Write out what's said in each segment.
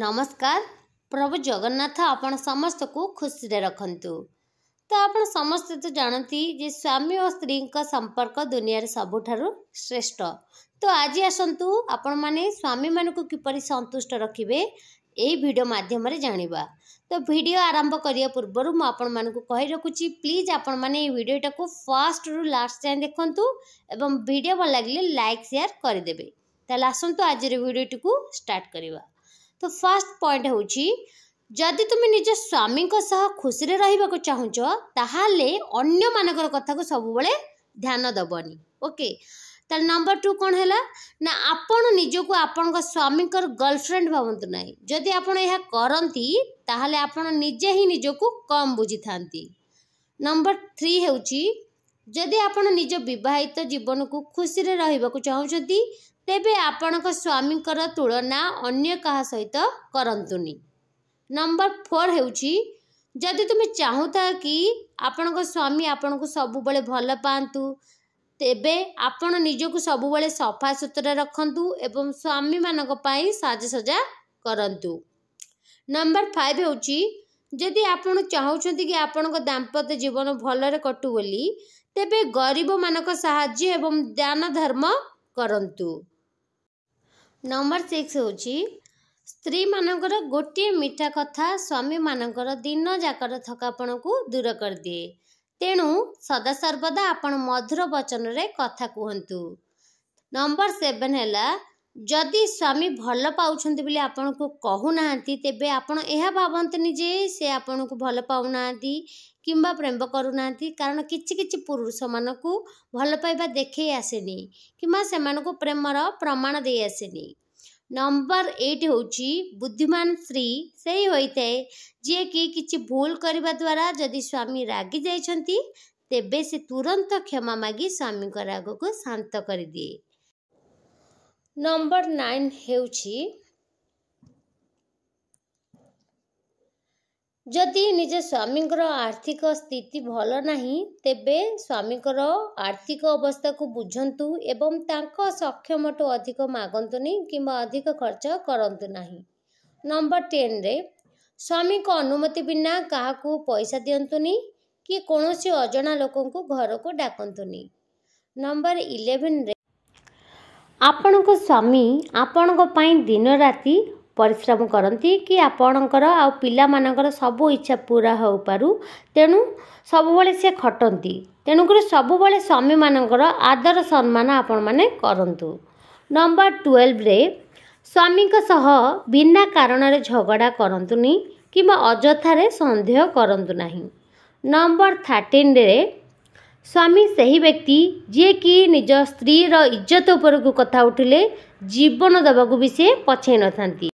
ନମସ୍କାର ପ୍ରଭୁ ଜଗନ୍ନାଥ ଆପଣ ସମସ୍ତଙ୍କୁ ଖୁସିରେ ରଖନ୍ତୁ ତ ଆପଣ ସମସ୍ତେ ତ ଜାଣନ୍ତି ଯେ ସ୍ୱାମୀ ଓ ସ୍ତ୍ରୀଙ୍କ ସମ୍ପର୍କ ଦୁନିଆରେ ସବୁଠାରୁ ଶ୍ରେଷ୍ଠ ତ ଆଜି ଆସନ୍ତୁ ଆପଣମାନେ ସ୍ୱାମୀମାନଙ୍କୁ କିପରି ସନ୍ତୁଷ୍ଟ ରଖିବେ ଏହି ଭିଡ଼ିଓ ମାଧ୍ୟମରେ ଜାଣିବା ତ ଭିଡ଼ିଓ ଆରମ୍ଭ କରିବା ପୂର୍ବରୁ ମୁଁ ଆପଣମାନଙ୍କୁ କହି ରଖୁଛି ପ୍ଲିଜ୍ ଆପଣମାନେ ଏହି ଭିଡ଼ିଓଟାକୁ ଫାଷ୍ଟରୁ ଲାଷ୍ଟ ଯାଏଁ ଦେଖନ୍ତୁ ଏବଂ ଭିଡ଼ିଓ ଭଲ ଲାଗିଲେ ଲାଇକ୍ ସେୟାର କରିଦେବେ ତାହେଲେ ଆସନ୍ତୁ ଆଜିର ଭିଡ଼ିଓଟିକୁ ଷ୍ଟାର୍ଟ କରିବା ତ ଫାର୍ଷ୍ଟ ପଏଣ୍ଟ ହେଉଛି ଯଦି ତୁମେ ନିଜ ସ୍ୱାମୀଙ୍କ ସହ ଖୁସିରେ ରହିବାକୁ ଚାହୁଁଛ ତାହେଲେ ଅନ୍ୟମାନଙ୍କର କଥାକୁ ସବୁବେଳେ ଧ୍ୟାନ ଦେବନି ଓକେ ତାହେଲେ ନମ୍ବର ଟୁ କ'ଣ ହେଲା ନା ଆପଣ ନିଜକୁ ଆପଣଙ୍କ ସ୍ୱାମୀଙ୍କର ଗର୍ଲଫ୍ରେଣ୍ଡ ଭାବନ୍ତୁ ନାହିଁ ଯଦି ଆପଣ ଏହା କରନ୍ତି ତାହେଲେ ଆପଣ ନିଜେ ହିଁ ନିଜକୁ କମ୍ ବୁଝିଥାନ୍ତି ନମ୍ବର ଥ୍ରୀ ହେଉଛି ଯଦି ଆପଣ ନିଜ ବିବାହିତ ଜୀବନକୁ ଖୁସିରେ ରହିବାକୁ ଚାହୁଁଛନ୍ତି ତେବେ ଆପଣଙ୍କ ସ୍ୱାମୀଙ୍କର ତୁଳନା ଅନ୍ୟ କାହା ସହିତ କରନ୍ତୁନି ନମ୍ବର ଫୋର୍ ହେଉଛି ଯଦି ତୁମେ ଚାହୁଁଥା କି ଆପଣଙ୍କ ସ୍ୱାମୀ ଆପଣଙ୍କୁ ସବୁବେଳେ ଭଲ ପାଆନ୍ତୁ ତେବେ ଆପଣ ନିଜକୁ ସବୁବେଳେ ସଫା ସୁତୁରା ରଖନ୍ତୁ ଏବଂ ସ୍ୱାମୀମାନଙ୍କ ପାଇଁ ସାଜସଜା କରନ୍ତୁ ନମ୍ବର ଫାଇଭ୍ ହେଉଛି ଯଦି ଆପଣ ଚାହୁଁଛନ୍ତି କି ଆପଣଙ୍କ ଦାମ୍ପତ୍ୟ ଜୀବନ ଭଲରେ କଟୁ ବୋଲି ତେବେ ଗରିବମାନଙ୍କ ସାହାଯ୍ୟ ଏବଂ ଦାନ ଧର୍ମ କରନ୍ତୁ ନମ୍ବର ସିକ୍ସ ହେଉଛି ସ୍ତ୍ରୀମାନଙ୍କର ଗୋଟିଏ ମିଠା କଥା ସ୍ୱାମୀମାନଙ୍କର ଦିନଯାକର ଥକାପଣକୁ ଦୂର କରିଦିଏ ତେଣୁ ସଦାସର୍ବଦା ଆପଣ ମଧୁର ବଚନରେ କଥା କୁହନ୍ତୁ ନମ୍ବର ସେଭେନ୍ ହେଲା ଯଦି ସ୍ୱାମୀ ଭଲ ପାଉଛନ୍ତି ବୋଲି ଆପଣଙ୍କୁ କହୁନାହାନ୍ତି ତେବେ ଆପଣ ଏହା ଭାବନ୍ତିନି ଯେ ସେ ଆପଣଙ୍କୁ ଭଲ ପାଉନାହାନ୍ତି କିମ୍ବା ପ୍ରେମ କରୁନାହାନ୍ତି କାରଣ କିଛି କିଛି ପୁରୁଷମାନଙ୍କୁ ଭଲ ପାଇବା ଦେଖେଇ ଆସେନି କିମ୍ବା ସେମାନଙ୍କୁ ପ୍ରେମର ପ୍ରମାଣ ଦେଇ ଆସେନି ନମ୍ବର ଏଇଟ୍ ହେଉଛି ବୁଦ୍ଧିମାନ ସ୍ତ୍ରୀ ସେଇ ହୋଇଥାଏ ଯିଏକି କିଛି ଭୁଲ କରିବା ଦ୍ୱାରା ଯଦି ସ୍ୱାମୀ ରାଗି ଯାଇଛନ୍ତି ତେବେ ସେ ତୁରନ୍ତ କ୍ଷମା ମାଗି ସ୍ୱାମୀଙ୍କ ରାଗକୁ ଶାନ୍ତ କରିଦିଏ ନମ୍ବର ନାଇନ୍ ହେଉଛି ଯଦି ନିଜ ସ୍ୱାମୀଙ୍କର ଆର୍ଥିକ ସ୍ଥିତି ଭଲ ନାହିଁ ତେବେ ସ୍ୱାମୀଙ୍କର ଆର୍ଥିକ ଅବସ୍ଥାକୁ ବୁଝନ୍ତୁ ଏବଂ ତାଙ୍କ ସକ୍ଷମଠୁ ଅଧିକ ମାଗନ୍ତୁନି କିମ୍ବା ଅଧିକ ଖର୍ଚ୍ଚ କରନ୍ତୁ ନାହିଁ ନମ୍ବର ଟେନ୍ରେ ସ୍ୱାମୀଙ୍କ ଅନୁମତି ବିନା କାହାକୁ ପଇସା ଦିଅନ୍ତୁନି କି କୌଣସି ଅଜଣା ଲୋକଙ୍କୁ ଘରକୁ ଡାକନ୍ତୁନି ନମ୍ବର ଇଲେଭେନ୍ରେ ଆପଣଙ୍କ ସ୍ୱାମୀ ଆପଣଙ୍କ ପାଇଁ ଦିନ ରାତି ପରିଶ୍ରମ କରନ୍ତି କି ଆପଣଙ୍କର ଆଉ ପିଲାମାନଙ୍କର ସବୁ ଇଚ୍ଛା ପୂରା ହେଉପାରୁ ତେଣୁ ସବୁବେଳେ ସେ ଖଟନ୍ତି ତେଣୁକରି ସବୁବେଳେ ସ୍ୱାମୀମାନଙ୍କର ଆଦର ସମ୍ମାନ ଆପଣମାନେ କରନ୍ତୁ ନମ୍ବର ଟୁଏଲ୍ଭରେ ସ୍ୱାମୀଙ୍କ ସହ ବିନା କାରଣରେ ଝଗଡ଼ା କରନ୍ତୁନି କିମ୍ବା ଅଯଥାରେ ସନ୍ଦେହ କରନ୍ତୁ ନାହିଁ ନମ୍ବର ଥାର୍ଟିନ୍ରେ ସ୍ୱାମୀ ସେହି ବ୍ୟକ୍ତି ଯିଏକି ନିଜ ସ୍ତ୍ରୀର ଇଜ୍ଜତ ଉପରକୁ କଥା ଉଠିଲେ ଜୀବନ ଦେବାକୁ ବି ସେ ପଛେଇ ନଥାନ୍ତି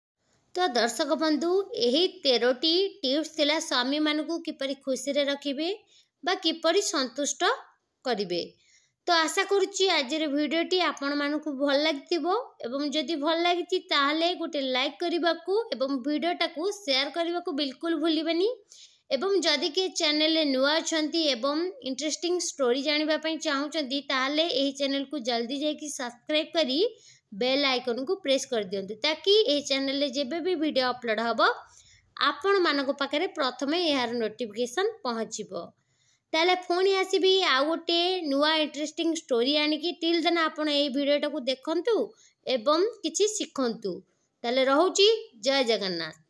ତ ଦର୍ଶକ ବନ୍ଧୁ ଏହି ତେରଟି ଟିପ୍ସ ଥିଲା ସ୍ୱାମୀମାନଙ୍କୁ କିପରି ଖୁସିରେ ରଖିବେ ବା କିପରି ସନ୍ତୁଷ୍ଟ କରିବେ ତ ଆଶା କରୁଛି ଆଜିର ଭିଡ଼ିଓଟି ଆପଣମାନଙ୍କୁ ଭଲ ଲାଗିଥିବ ଏବଂ ଯଦି ଭଲ ଲାଗିଛି ତାହେଲେ ଗୋଟେ ଲାଇକ୍ କରିବାକୁ ଏବଂ ଭିଡ଼ିଓଟାକୁ ସେୟାର କରିବାକୁ ବିଲକୁଲ ଭୁଲିବେନି ଏବଂ ଯଦି କିଏ ଚ୍ୟାନେଲରେ ନୂଆ ଅଛନ୍ତି ଏବଂ ଇଣ୍ଟରେଷ୍ଟିଂ ଷ୍ଟୋରି ଜାଣିବା ପାଇଁ ଚାହୁଁଛନ୍ତି ତାହେଲେ ଏହି ଚ୍ୟାନେଲକୁ ଜଲ୍ଦି ଯାଇକି ସବସ୍କ୍ରାଇବ୍ କରି ବେଲ୍ ଆଇକନ୍କୁ ପ୍ରେସ୍ କରିଦିଅନ୍ତୁ ତାକି ଏହି ଚ୍ୟାନେଲ୍ରେ ଯେବେ ବି ଭିଡ଼ିଓ ଅପଲୋଡ଼୍ ହେବ ଆପଣମାନଙ୍କ ପାଖରେ ପ୍ରଥମେ ଏହାର ନୋଟିଫିକେସନ୍ ପହଞ୍ଚିବ ତାହେଲେ ପୁଣି ଆସିବି ଆଉ ଗୋଟେ ନୂଆ ଇଣ୍ଟରେଷ୍ଟିଂ ଷ୍ଟୋରି ଆଣିକି ଟିଲ୍ ଦେନ୍ ଆପଣ ଏଇ ଭିଡ଼ିଓଟାକୁ ଦେଖନ୍ତୁ ଏବଂ କିଛି ଶିଖନ୍ତୁ ତାହେଲେ ରହୁଛି ଜୟ ଜଗନ୍ନାଥ